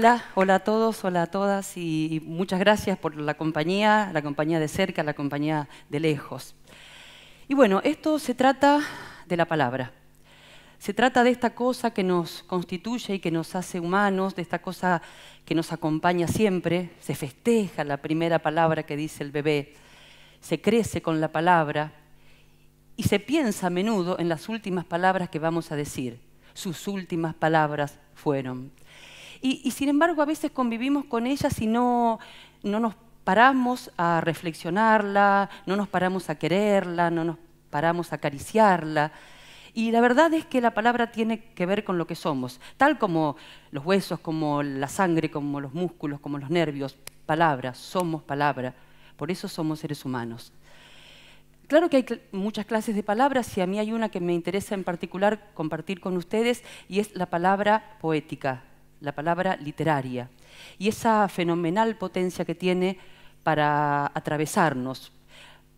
Hola, hola a todos, hola a todas y muchas gracias por la compañía, la compañía de cerca, la compañía de lejos. Y bueno, esto se trata de la palabra. Se trata de esta cosa que nos constituye y que nos hace humanos, de esta cosa que nos acompaña siempre. Se festeja la primera palabra que dice el bebé, se crece con la palabra y se piensa a menudo en las últimas palabras que vamos a decir. Sus últimas palabras fueron. Y, sin embargo a veces convivimos con ella si no, nos paramos a reflexionarla, no nos paramos a quererla, no nos paramos a acariciarla. Y la verdad es que la palabra tiene que ver con lo que somos, tal como los huesos, como la sangre, como los músculos, como los nervios. Palabra, somos palabra. Por eso somos seres humanos. Claro que hay muchas clases de palabras y a mí hay una que me interesa en particular compartir con ustedes y es la palabra poética, la palabra literaria y esa fenomenal potencia que tiene para atravesarnos.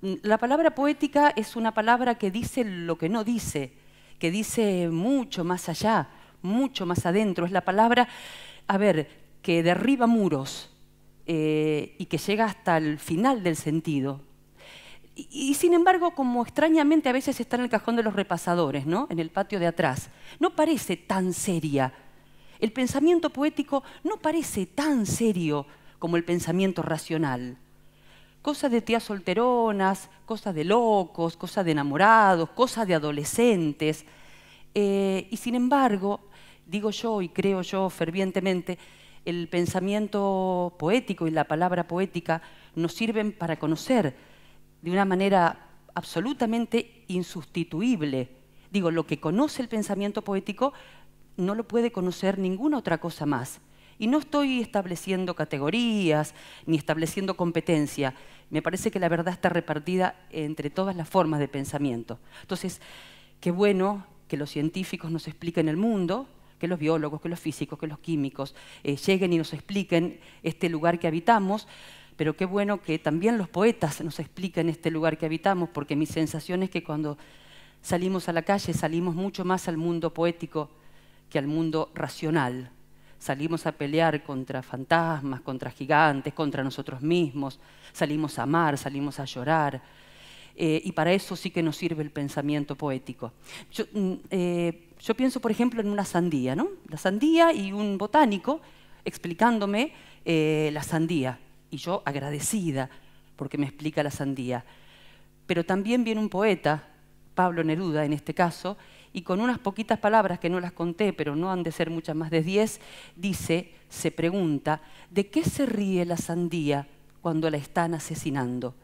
La palabra poética es una palabra que dice lo que no dice, que dice mucho más allá, mucho más adentro. Es la palabra, a ver, que derriba muros eh, y que llega hasta el final del sentido. Y, sin embargo, como extrañamente a veces está en el cajón de los repasadores, ¿no? En el patio de atrás. No parece tan seria, el pensamiento poético no parece tan serio como el pensamiento racional. Cosas de tías solteronas, cosas de locos, cosas de enamorados, cosas de adolescentes. Eh, y sin embargo, digo yo y creo yo fervientemente, el pensamiento poético y la palabra poética nos sirven para conocer de una manera absolutamente insustituible. Digo, lo que conoce el pensamiento poético no lo puede conocer ninguna otra cosa más. Y no estoy estableciendo categorías ni estableciendo competencia. Me parece que la verdad está repartida entre todas las formas de pensamiento. Entonces, qué bueno que los científicos nos expliquen el mundo, que los biólogos, que los físicos, que los químicos eh, lleguen y nos expliquen este lugar que habitamos, pero qué bueno que también los poetas nos expliquen este lugar que habitamos, porque mi sensación es que cuando salimos a la calle salimos mucho más al mundo poético que al mundo racional. Salimos a pelear contra fantasmas, contra gigantes, contra nosotros mismos, salimos a amar, salimos a llorar. Eh, y para eso sí que nos sirve el pensamiento poético. Mm, eh, yo, pienso, por ejemplo, en una sandía, ¿no? La sandía y un botánico explicándome eh, la sandía. Y yo agradecida porque me explica la sandía. Pero también viene un poeta, Pablo Neruda en este caso, y con unas poquitas palabras que no las conté, pero no han de ser muchas más de diez, dice, se pregunta, ¿de qué se ríe la sandía cuando la están asesinando?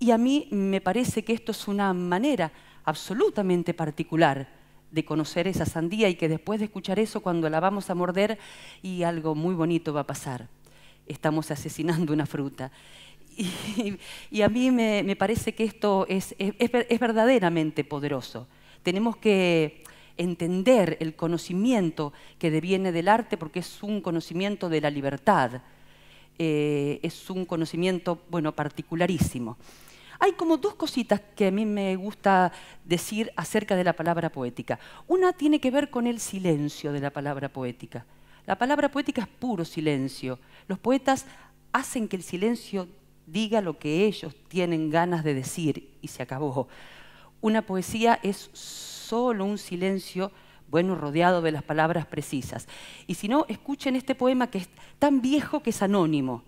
Y a mí me parece que esto es una manera absolutamente particular de conocer esa sandía y que después de escuchar eso, cuando la vamos a morder, y algo muy bonito va a pasar. Estamos asesinando una fruta. Y, a mí me, parece que esto es verdaderamente poderoso tenemos que entender el conocimiento que deviene del arte porque es un conocimiento de la libertad, eh, es un conocimiento, bueno, particularísimo. Hay como dos cositas que a mí me gusta decir acerca de la palabra poética. Una tiene que ver con el silencio de la palabra poética. La palabra poética es puro silencio. Los poetas hacen que el silencio diga lo que ellos tienen ganas de decir y se acabó. Una poesía es solo un silencio bueno, rodeado de las palabras precisas. Y si no, escuchen este poema que es tan viejo que es anónimo,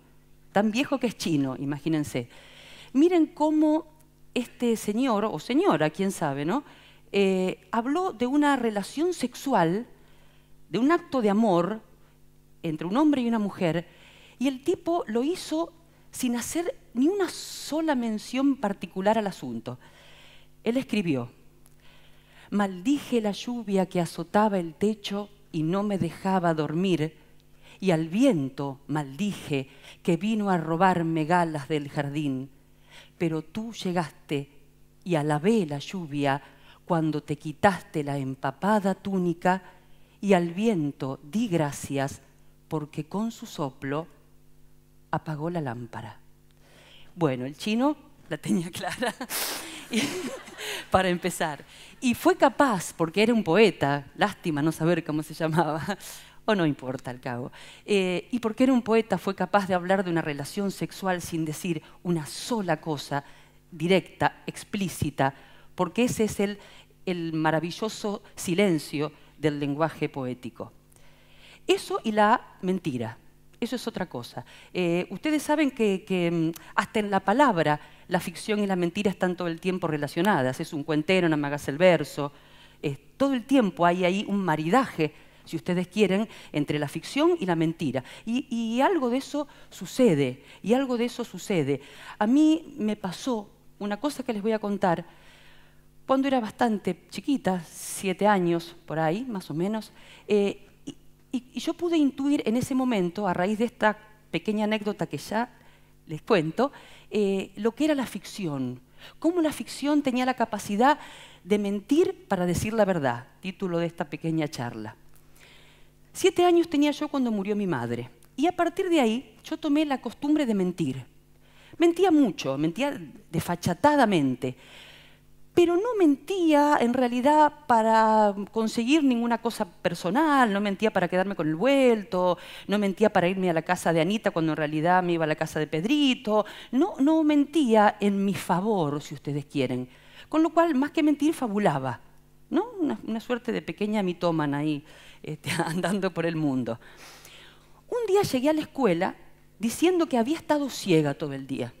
tan viejo que es chino, imagínense. Miren cómo este señor, o señora, quién sabe, ¿no? Eh, habló de una relación sexual, de un acto de amor entre un hombre y una mujer, y el tipo lo hizo sin hacer ni una sola mención particular al asunto. Él escribió, maldije la lluvia que azotaba el techo y no me dejaba dormir, y al viento maldije que vino a robarme galas del jardín, pero tú llegaste y alabé la lluvia cuando te quitaste la empapada túnica y al viento di gracias porque con su soplo apagó la lámpara. Bueno, el chino la tenía clara. para empezar. Y fue capaz, porque era un poeta, lástima no saber cómo se llamaba, o no importa al cabo, eh, y porque era un poeta fue capaz de hablar de una relación sexual sin decir una sola cosa directa, explícita, porque ese es el, maravilloso silencio del lenguaje poético. Eso y la mentira, eso es otra cosa. Eh, ustedes saben que mm, hasta en la palabra la ficción y la mentira están todo el tiempo relacionadas. Es un cuentero, una maga, el verso. todo el tiempo hay ahí un maridaje, si ustedes quieren, entre la ficción y la mentira. Y, algo de eso sucede, y algo de eso sucede. A mí me pasó una cosa que les voy a contar. Cuando era bastante chiquita, siete años por ahí, más o menos, eh, y yo pude intuir en ese momento, a raíz de esta pequeña anécdota que ya les cuento, eh, lo que era la ficción, cómo la ficción tenía la capacidad de mentir para decir la verdad, título de esta pequeña charla. Siete años tenía yo cuando murió mi madre y a partir de ahí yo tomé la costumbre de mentir. Mentía mucho, mentía desfachatadamente, pero no mentía en realidad para conseguir ninguna cosa personal, no mentía para quedarme con el vuelto, no mentía para irme a la casa de Anita cuando en realidad me iba a la casa de Pedrito, no, no mentía en mi favor, si ustedes quieren. Con lo cual, más que mentir, fabulaba, ¿no? Una, suerte de pequeña mitómana ahí, este, andando por el mundo. Un día llegué a la escuela diciendo que había estado ciega todo el día.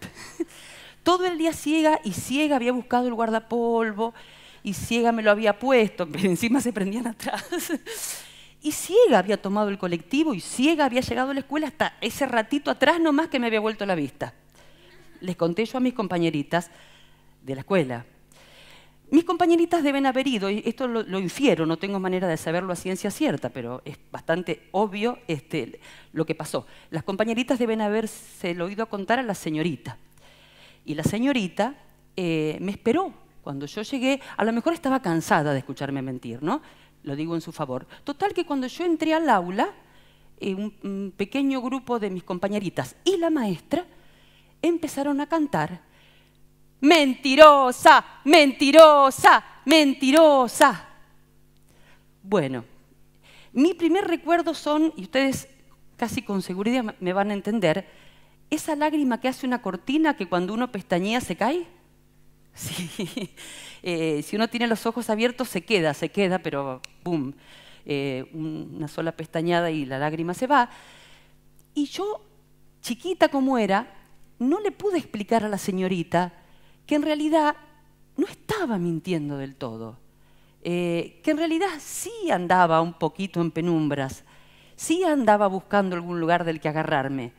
Todo el día ciega y ciega había buscado el guardapolvo y ciega me lo había puesto, encima se prendían atrás. Y ciega había tomado el colectivo y ciega había llegado a la escuela hasta ese ratito atrás nomás que me había vuelto la vista. Les conté yo a mis compañeritas de la escuela. Mis compañeritas deben haber ido, y esto lo, infiero, no tengo manera de saberlo a ciencia cierta, pero es bastante obvio este, lo que pasó. Las compañeritas deben haberse lo oído contar a la señorita. Y la señorita eh, me esperó. Cuando yo llegué, a lo mejor estaba cansada de escucharme mentir, ¿no? Lo digo en su favor. Total que cuando yo entré al aula, eh, un, un pequeño grupo de mis compañeritas y la maestra empezaron a cantar. Mentirosa, mentirosa, mentirosa. Bueno, mi primer recuerdo son, y ustedes casi con seguridad me van a entender, ¿Esa lágrima que hace una cortina que cuando uno pestañea se cae? Eh, si uno tiene los ojos abiertos se queda, se queda, pero ¡boom! Eh, una sola pestañada y la lágrima se va. Y yo, chiquita como era, no le pude explicar a la señorita que en realidad no estaba mintiendo del todo, eh, que en realidad sí andaba un poquito en penumbras, sí andaba buscando algún lugar del que agarrarme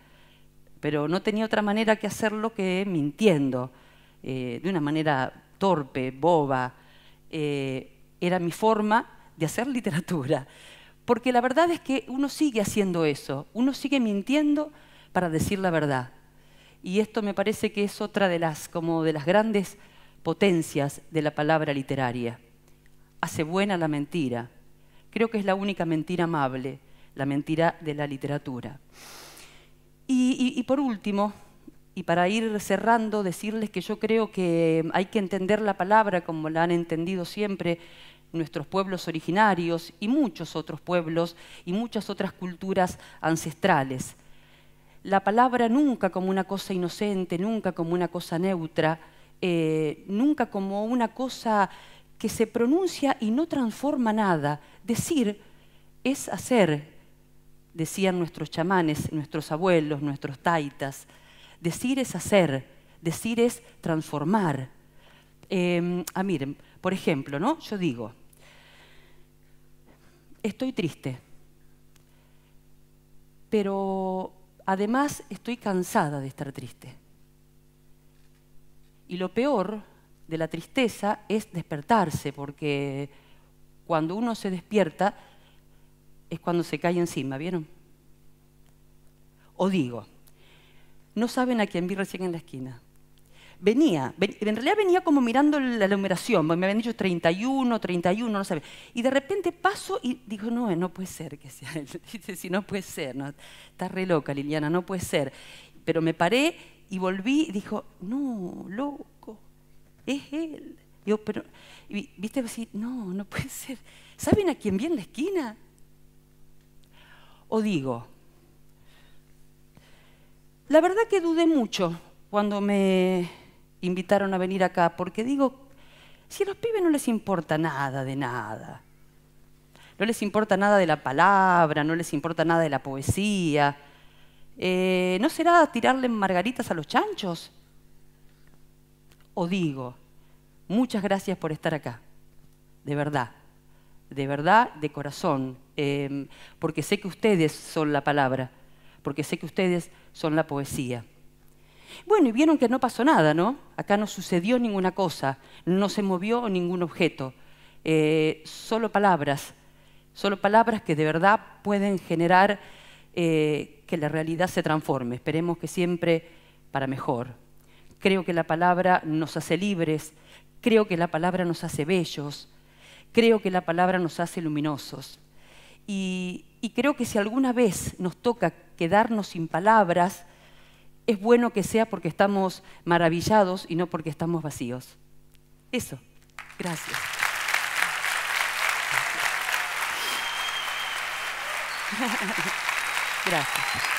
pero no tenía otra manera que hacerlo que mintiendo, eh, de una manera torpe, boba. Eh, era mi forma de hacer literatura. Porque la verdad es que uno sigue haciendo eso, uno sigue mintiendo para decir la verdad. Y esto me parece que es otra de las, como de las grandes potencias de la palabra literaria. Hace buena la mentira. Creo que es la única mentira amable, la mentira de la literatura y, por último, y para ir cerrando, decirles que yo creo que hay que entender la palabra como la han entendido siempre nuestros pueblos originarios y muchos otros pueblos y muchas otras culturas ancestrales. La palabra nunca como una cosa inocente, nunca como una cosa neutra, eh, nunca como una cosa que se pronuncia y no transforma nada. Decir es hacer, decían nuestros chamanes, nuestros abuelos, nuestros taitas. Decir es hacer, decir es transformar. Em, ah, miren, por ejemplo, ¿no? Yo digo, estoy triste, pero además estoy cansada de estar triste. Y lo peor de la tristeza es despertarse, porque cuando uno se despierta es cuando se cae encima, ¿vieron? O digo, no saben a quién vi recién en la esquina. Venía, en realidad venía como mirando la numeración, me habían dicho 31, 31, no sabía. Y de repente paso y digo, no, no puede ser que sea él. Dice, no puede ser, no, está re loca Liliana, no puede ser. Pero me paré y volví y dijo, no, loco, es él. Digo, pero, viste, así, no, no puede ser. ¿Saben a quién vi en la esquina? o digo. La verdad que dudé mucho cuando me invitaron a venir acá, porque digo, si a los pibes no les importa nada de nada, no les importa nada de la palabra, no les importa nada de la poesía, eh, ¿no será tirarle margaritas a los chanchos? O digo, muchas gracias por estar acá, de verdad, de verdad, de corazón, Em, porque sé que ustedes son la palabra, porque sé que ustedes son la poesía. Bueno, y vieron que no pasó nada, ¿no? Acá no sucedió ninguna cosa, no se movió ningún objeto, eh, solo palabras, solo palabras que de verdad pueden generar eh, que la realidad se transforme. Esperemos que siempre para mejor. Creo que la palabra nos hace libres, creo que la palabra nos hace bellos, creo que la palabra nos hace luminosos. Y, creo que si alguna vez nos toca quedarnos sin palabras, es bueno que sea porque estamos maravillados y no porque estamos vacíos. Eso. Gracias. Gracias.